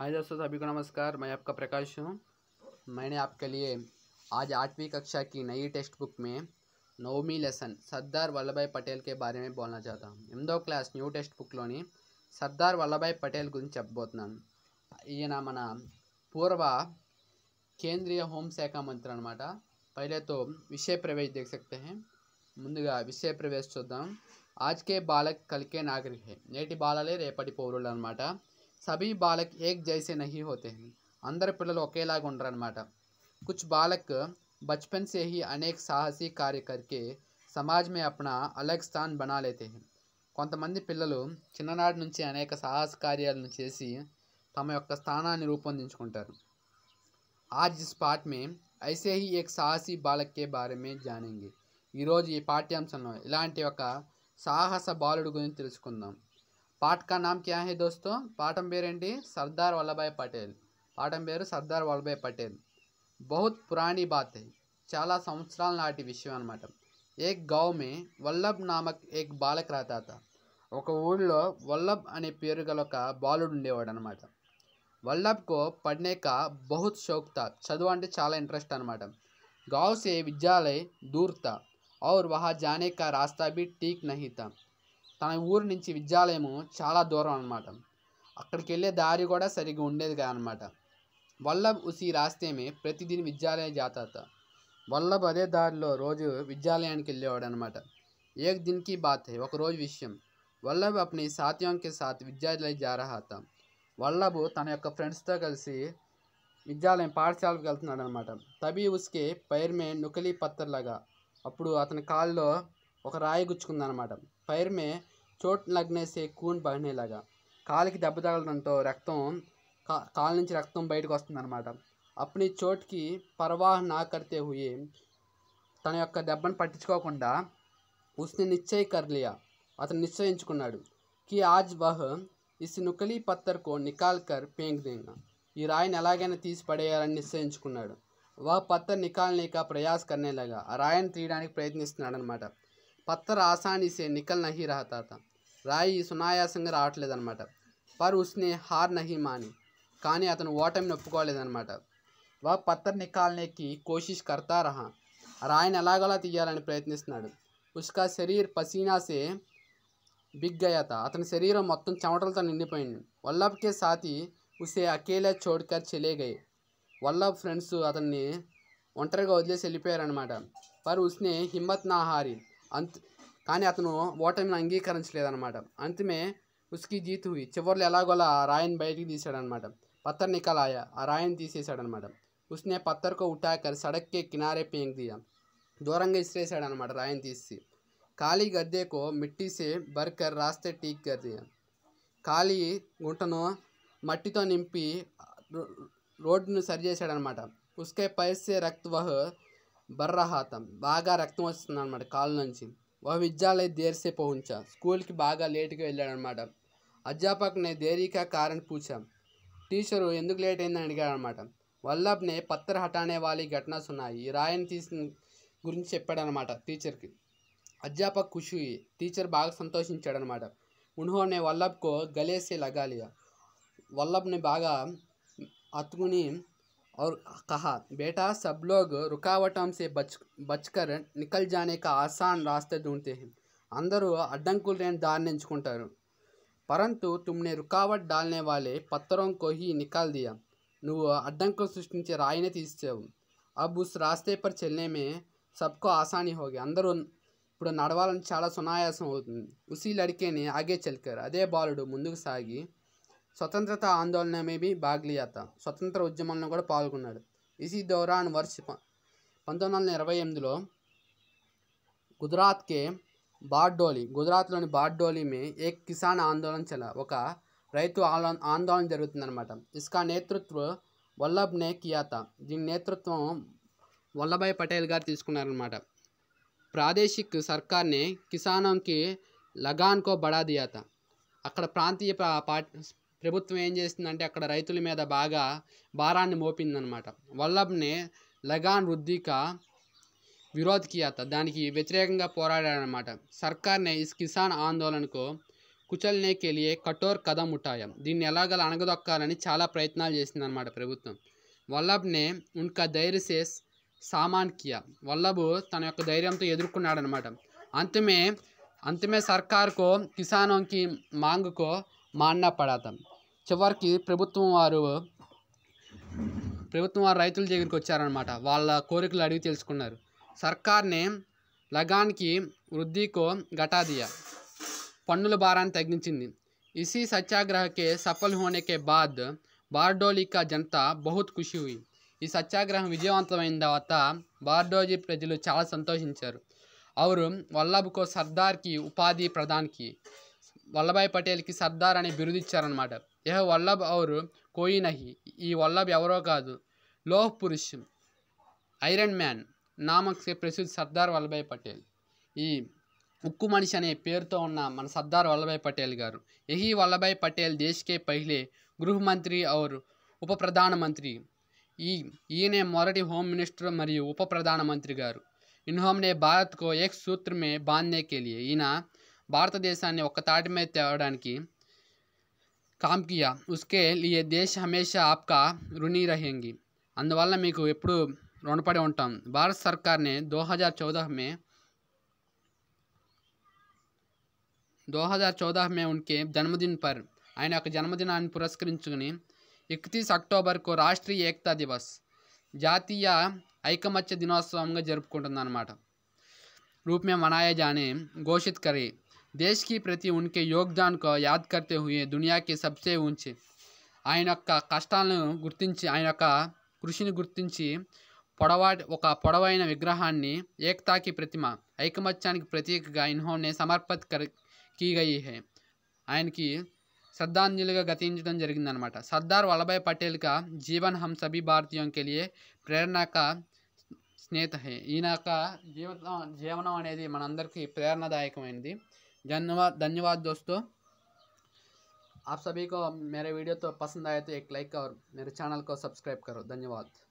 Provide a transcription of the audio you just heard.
हाय दोस्तों सभी को नमस्कार मैं आपका प्रकाश हूँ मैंने आपके लिए आज आठवीं कक्षा की नई टेक्स्ट बुक में नवमी लेसन सरदार वल्लभ भाई पटेल के बारे में बोलना चाहता हूँ एमदो class new text book Sardar Vallabh Bhai Patel गोतना ईन मन पूर्व केंद्रीय शाखा मंत्री अन्ट पहले तो विषय प्रवेश देख सकते हैं मुझे विषय प्रवेश चुदा आज के बालक कल के नागरिक है नेट बाले रेपट पौर सभी बालक एक जैसे नहीं होते हैं अंदर पिलू अकेलागनమాట कुछ बालक बचपन से ही अनेक साहसी कार्य करके సమాజ్ में अपना अलग स्थान बना लेते हैं को పిల్లలు చిన్ననాటి నుంచి अनेक साहस కార్యాలను तम తమ యొక్క స్థానాన్ని आज इस पाठ में ऐसे ही एक साहसी बालक के बारे में जानेंगे ఈరోజు ఈ పాఠ్యాంశంలో ఇలాంటి ఒక సాహస पाठ నామ్ క్యా హే దోస్తో दोस्तों పాఠం పేరేంటి సర్దార్ వల్లభాయ్ పటేల్ పాఠం పేరు సర్దార్ వల్లభాయ్ పటేల్ బహుత్ పురాణి బాత్ చాలా సంవత్సరాల నాటి విషయం అనమాట ఏక్ గావ్ మే వల్లభ్ నామక్ ఏక్ బాలక్ రాతాత ఒక ఊళ్ళో వల్లభ్ అనే పేరు గల ఒక బాలుడు ఉండేవాడు అనమాట వల్లభ్కు పడ్నేక బహుత్ షోక్తా చదువు అంటే చాలా ఇంట్రెస్ట్ అనమాట గౌసే విద్యాలయ దూర్త ఔర్ వహా जाने రాస్తా బి టీక్ నహిత తన ఊరు నుంచి విద్యాలయము చాలా దూరం అనమాట అక్కడికి వెళ్ళే దారి కూడా సరిగ్గా ఉండేది కాదనమాట వల్లభ్ ఉసి రాస్తేమే ప్రతిదిన విద్యాలయ జాతరత వల్లభ్ అదే దారిలో రోజు విద్యాలయానికి వెళ్ళేవాడు అనమాట ఏక్ దిన్కి బాత్ ఒక రోజు విషయం వల్లభ్ అప్ని సాత్యంకి సాత్ విద్యాలయ జారహాత వల్లభ్ తన యొక్క ఫ్రెండ్స్తో కలిసి విద్యాలయం పాఠశాలకు వెళ్తున్నాడు అనమాట తబీ ఉస్కే పైర్మే నుకలీ పత్తర్లాగా అప్పుడు అతని కాల్లో ఒక రాయి గుచ్చుకుందనమాట ఫైర్ మే చోట్ లగ్నే సే खून బహనే लगा కాలికి దెబ్బ తగలడంతో రక్తం కా కాలు నుంచి రక్తం బయటకు వస్తుందన్నమాట అప్పుడు ఈ చోటుకి పర్వాహ నా కడితే హుయే తన యొక్క దెబ్బను పట్టించుకోకుండా ఉస్ని నిశ్చయ కర్లియా అతను నిశ్చయించుకున్నాడు కి ఆజ్ వహ్ ఇస్ నుకలీ పత్తర్కో నికాల్ కర్ పేంగ్ దేంగా ఈ రాయిని ఎలాగైనా తీసి పడేయాలని నిశ్చయించుకున్నాడు వహ్ పత్తర్ నికాల్నేక ప్రయాస్ కర్నేలాగా ఆ రాయిని తీయడానికి ప్రయత్నిస్తున్నాడు అనమాట పత్తర్ ఆసానీసే నికల్ నహీ రహతా తా రాయి సునాయాసంగా రావట్లేదనమాట పర్ ఉస్నే హార్ నహీ మాని కానీ అతను ఓటమిని ఒప్పుకోలేదనమాట వా పత్తర్ నికాల్నేకి కోషిష్ కర్తా రహా రాయిని ఎలాగలా తీయాలని ప్రయత్నిస్తున్నాడు ఉస్కా శరీర్ పసీనాసే బిగ్ గయాత అతని శరీరం మొత్తం చెమటలతో నిండిపోయింది వల్లభ్కే సాతి ఉసే అకేలా చోడ్కర్ చెలే గయ్ వల్లభ్ ఫ్రెండ్స్ అతన్ని ఒంటరిగా వదిలేసి వెళ్ళిపోయారనమాట పర్ ఉస్నే హిమ్మత్ నా హారి अंत కానీ అతను ఓటమిని అంగీకరించలేదన్నమాట అంతిమే ఉస్కి జీత్ హుయి చివరిలో ఎలాగోలా ఆ రాయిని బయటికి తీశాడనమాట పత్తర్ నికలాయ ఆ రాయిని తీసేశాడనమాట ఉస్నే పత్తర్కు ఉటాకర్ సడక్కే కినారే పేంక్ దియా దూరంగా ఇసిరేసాడనమాట రాయిని తీసి ఖాళీ గద్దెకు మిట్టిసే బర్కర్ రాస్తే టీక్ కర్ దియా ఖాళీ గుంటను మట్టితో నింపి రోడ్డును సరిచేశాడనమాట ఉస్కే పైసే రక్త్ వహ్ బర్రహాతం బాగా రక్తం వస్తుంది అనమాట కాళ్ళ నుంచి విద్యాలయ దేర్సేపు ఉంచా స్కూల్కి బాగా లేట్గా వెళ్ళాడనమాట అధ్యాపకుని దేరీకా కారణం పూచాం టీచరు ఎందుకు లేట్ అయిందని అడిగాడనమాట వల్లభ్నే పత్ర హటానే వాలి ఘటనస్ ఉన్నాయి ఈ రాయని తీసిన గురించి చెప్పాడనమాట టీచర్కి అధ్యాపక్ ఖుషి టీచర్ బాగా సంతోషించాడనమాట ఉన్హోనే వల్లభ్కో గలేసి లగాలియా వల్లభ్ని బాగా అత్తుకుని और कहा बेटा सब लोग रुकावटों से बच बचकर निकल जाने का आसान रास्ते ढूंढते हैं अंदर अडंकुल दारनेंचुకుంటారు परंतु तुमने रुकावट डालने वाले पत्थरों को ही निकाल दिया अडंक सृष्टि राय ने తీసావు अब उस रास्ते पर चलने में सबको आसानी हो गया अंदर इन नड़वाल चाल सुनायासम उसी लड़के ने आगे चलकर अदे बालू मुझे सागी స్వతంత్రత ఆందోళన మేబీ బాగ్లియాత స్వతంత్ర ఉద్యమంలో కూడా పాల్గొన్నాడు ఇసీ దౌరాన్ వర్ష పంతొమ్మిది వందల ఇరవై ఎనిమిదిలో గుజరాత్కే బార్డోలి గుజరాత్లోని బార్డోలి మే ఏక్ కిసాన్ ఆందోళన చల ఒక రైతు ఆందోళన జరుగుతుందన్నమాట ఇస్కా నేతృత్వం వల్లభ్ నే కియాత దీని నేతృత్వం వల్లభాయ్ పటేల్ గారు తీసుకున్నారనమాట ప్రాదేశిక్ సర్కార్ని కిసానంకి లగాన్కో బడా దియాత అక్కడ ప్రాంతీయ ప్రభుత్వం ఏం చేసిందంటే అక్కడ రైతుల మీద బాగా భారాన్ని మోపిందనమాట వల్లభ్నే లగాన్ వృద్ధిక విరోధ్ కియాత దానికి వ్యతిరేకంగా పోరాడాడనమాట సర్కార్నే ఇస్ కిసాన్ ఆందోళనకు కుచల్నే కఠోర్ కథం ఉఠాయం దీన్ని ఎలాగల అణగదొక్కాలని చాలా ప్రయత్నాలు చేసిందనమాట ప్రభుత్వం వల్లభ్నే ఉన్కా ధైర్యసే సామాన్ కియా వల్లభు తన యొక్క ధైర్యంతో ఎదుర్కొన్నాడనమాట అంతమే అంతమే సర్కార్కో కిసానోకి మాంగుకో మాన్నా పడాతాం చివరికి ప్రభుత్వం వారు ప్రభుత్వం వారు రైతుల దగ్గరికి వచ్చారనమాట వాళ్ళ కోరికలు అడిగి తెలుసుకున్నారు సర్కార్నే లగాన్కి వృద్ధికో ఘటాదియ పన్నుల భారాన్ని తగ్గించింది ఇసి సత్యాగ్రహకే సఫల్ హోనేకే బాద్ బార్డోలికా జనత బహుత్ ఖుషి హుయి ఈ సత్యాగ్రహం విజయవంతమైన తర్వాత బార్డోజీ ప్రజలు చాలా సంతోషించారు అవరు వల్లభ్కో సర్దార్కి ఉపాధి ప్రధాన్కి వల్లభాయ్ పటేల్కి సర్దార్ అనే బిరుదిచ్చారనమాట యహ వల్లభ్ అవరు కోయినహి ఈ వల్లభ్ ఎవరో కాదు లోహ్ పురుష్ ఐరన్ మ్యాన్ నామక్ ప్రసిద్ధి ప్రసిద్ధ సర్దార్ వల్లభాయ్ పటేల్ ఈ ఉక్కు మనిషి అనే పేరుతో ఉన్న మన సర్దార్ వల్లభాయ్ పటేల్ గారు ఎహి వల్లభాయ్ పటేల్ దేశకే పహిలే గృహమంత్రి అవరు ఉప ప్రధానమంత్రి ఈ ఈయనే మొదటి హోమ్ మినిస్టర్ మరియు ఉప ప్రధానమంత్రి గారు ఇన్హోమ్నే భారత్కో ఏక్ సూత్రమే బాంధే కెలియే ఈయన भारत देशाटी में तेवटा की काम किया उसके लिए देश हमेशा आपका ऋणी रहेंगी अंदवलू रुणपड़ उठा भारत सरकार ने दो हज़ार चौदह में दो हज़ार चौदह में उनके जन्मदिन पर आये जन्मदिना पुरस्क इकतीस अक्टोबर को राष्ट्रीय एकता दिवस जातीय ऐकमत्य दिनोत्सव जरूक रूप में मनाया जाने घोषित करें దేశ్ ప్రతి ఉన్కే యోగ్దాన్కు యాద్ కర్తే హుయే దునియాకి సబ్సే ఉంచి ఆయన యొక్క కష్టాలను గుర్తించి ఆయన యొక్క కృషిని గుర్తించి పొడవాటి ఒక పొడవైన విగ్రహాన్ని ఏకతాకి ప్రతిమ ఐకమత్యానికి ప్రతీకగా ఇన్హోనే సమర్పత్ కర్ కీగయి హే ఆయనకి श्रद्धांजलि गतिंचम जरिंदन सर्दार वल्लभाई पटेल का जीवन हम सभी भारतीयों के लिए प्रेरणा का स्नेह है ఈయన యొక్క జీవితం జీవనం అనేది మనందరికీ ప్రేరణదాయకమైనది धन्यवाद धन्यवाद दोस्तों आप सभी को मेरे वीडियो तो पसंद आए तो एक लाइक और मेरे चैनल को सब्सक्राइब करो धन्यवाद